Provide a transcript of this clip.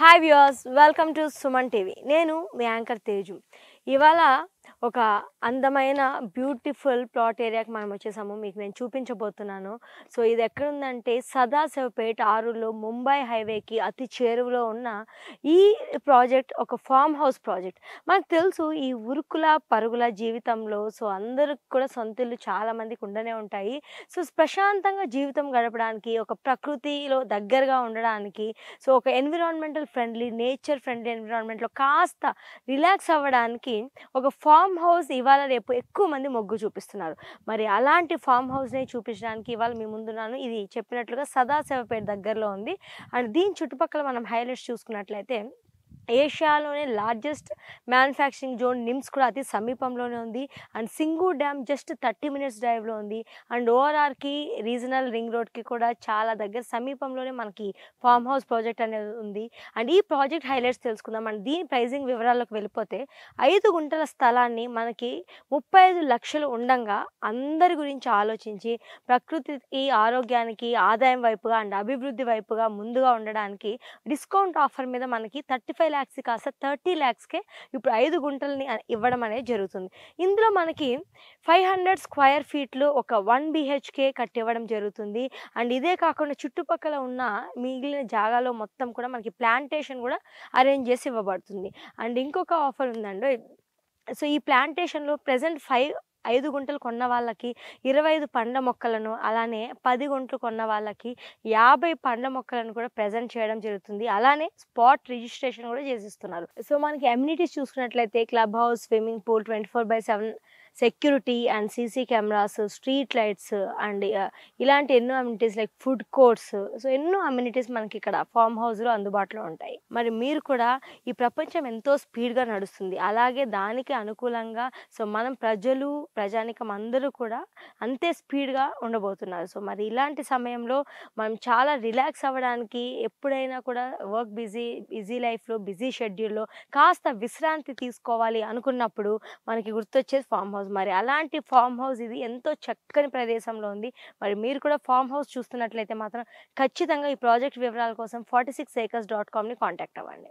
hi viewers welcome to Suman TV నేను మీ anchor Teju ఇవాళ ఒక అందమైన బ్యూటిఫుల్ ప్లాట్ ఏరియాకి మనం వచ్చేసాము మీకు నేను చూపించబోతున్నాను సో ఇది ఎక్కడుందంటే సదాశివపేట ఆరులో ముంబై హైవేకి అతి చేరువలో ఉన్న ఈ ప్రాజెక్ట్ ఒక ఫామ్ హౌస్ ప్రాజెక్ట్ మనకు తెలుసు ఈ ఉరుకుల పరుగుల జీవితంలో సో అందరికి కూడా సొంతిల్లు చాలామందికి ఉండనే ఉంటాయి సో ప్రశాంతంగా జీవితం గడపడానికి ఒక ప్రకృతిలో దగ్గరగా ఉండడానికి సో ఒక ఎన్విరాన్మెంటల్ ఫ్రెండ్లీ నేచర్ ఫ్రెండ్లీ ఎన్విరాన్మెంట్లో కాస్త రిలాక్స్ అవ్వడానికి ఒక ఫామ్ హౌస్ ఇవాళ రేపు ఎక్కువ మంది మొగ్గు చూపిస్తున్నారు మరి అలాంటి ఫామ్ హౌస్ని చూపించడానికి ఇవాళ మీ ముందున్నాను ఇది చెప్పినట్లుగా సదాశివపేట దగ్గరలో ఉంది అండ్ దీని చుట్టుపక్కల మనం హైలైట్స్ చూసుకున్నట్లయితే ఏషియాలోనే లార్జెస్ట్ మ్యానుఫ్యాక్చరింగ్ జోన్ నిమ్స్ కూడా అతి సమీపంలోనే ఉంది and Singur dam just thirty minutes డ్రైవ్లో ఉంది అండ్ ఓఆర్ఆర్కి రీజనల్ రింగ్ రోడ్కి కూడా చాలా దగ్గర సమీపంలోనే మనకి ఫామ్ హౌస్ ప్రాజెక్ట్ అనేది ఉంది అండ్ ఈ ప్రాజెక్ట్ హైలైట్స్ తెలుసుకుందాం అండ్ దీని ప్రైజింగ్ వివరాల్లోకి వెళ్ళిపోతే ఐదు గుంటల స్థలాన్ని మనకి ముప్పై ఐదు లక్షలు ఉండగా అందరి గురించి ఆలోచించి ప్రకృతికి ఆరోగ్యానికి ఆదాయం వైపుగా అండ్ అభివృద్ధి వైపుగా ముందుగా ఉండడానికి డిస్కౌంట్ ఆఫర్ మీద మనకి థర్టీ ఫైవ్ ఫైవ్ ల్యాక్స్ కాస్త థర్టీ ల్యాక్స్కే ఇప్పుడు ఐదు గుంటలని ఇవ్వడం అనేది జరుగుతుంది ఇందులో మనకి ఫైవ్ హండ్రెడ్ స్క్వేర్ ఫీట్లు ఒక వన్ బిహెచ్కే కట్టివ్వడం జరుగుతుంది అండ్ ఇదే కాకుండా చుట్టుపక్కల ఉన్న మిగిలిన జాగాలో మొత్తం కూడా మనకి ప్లాంటేషన్ కూడా అరేంజ్ చేసి ఇవ్వబడుతుంది అండ్ ఇంకొక ఆఫర్ ఉందండి సో ఈ ప్లాంటేషన్లో ప్రజెంట్ ఫైవ్ ఐదు గుంటలు కొన్న వాళ్ళకి ఇరవై ఐదు పండ్ల మొక్కలను అలానే పది గుంటలు కొన్న వాళ్ళకి యాభై పండ్ల మొక్కలను కూడా ప్రజెంట్ చేయడం జరుగుతుంది అలానే స్పాట్ రిజిస్ట్రేషన్ కూడా చేసిస్తున్నారు సో మనకి అమ్యూనిటీస్ చూసుకున్నట్లయితే club house swimming pool twenty four by seven security and CC cameras street lights and ఇలాంటి ఎన్నో amenities like food courts so ఎన్నో అమ్యూనిటీస్ మనకి ఇక్కడ ఫామ్ హౌస్లో అందుబాటులో ఉంటాయి మరి మీరు కూడా ఈ ప్రపంచం ఎంతో స్పీడ్గా నడుస్తుంది అలాగే దానికి అనుకూలంగా సో మనం ప్రజలు ప్రజానికం అందరూ కూడా అంతే స్పీడ్గా ఉండబోతున్నారు సో మరి ఇలాంటి సమయంలో మనం చాలా రిలాక్స్ అవ్వడానికి ఎప్పుడైనా కూడా వర్క్ బిజీ బిజీ లైఫ్లో బిజీ షెడ్యూల్లో కాస్త విశ్రాంతి తీసుకోవాలి అనుకున్నప్పుడు మనకి గుర్తొచ్చేది ఫామ్ హౌస్ మరి అలాంటి ఫామ్ హౌస్ ఇది ఎంతో చక్కని ప్రదేశంలో ఉంది మరి మీరు కూడా ఫామ్ హౌస్ చూస్తున్నట్లయితే మాత్రం ఖచ్చితంగా ఈ ప్రాజెక్ట్ వివరాల కోసం ఫార్టీ సిక్స్ ఏకర్స్ డాట్ కామ్ని కాంటాక్ట్ అవ్వండి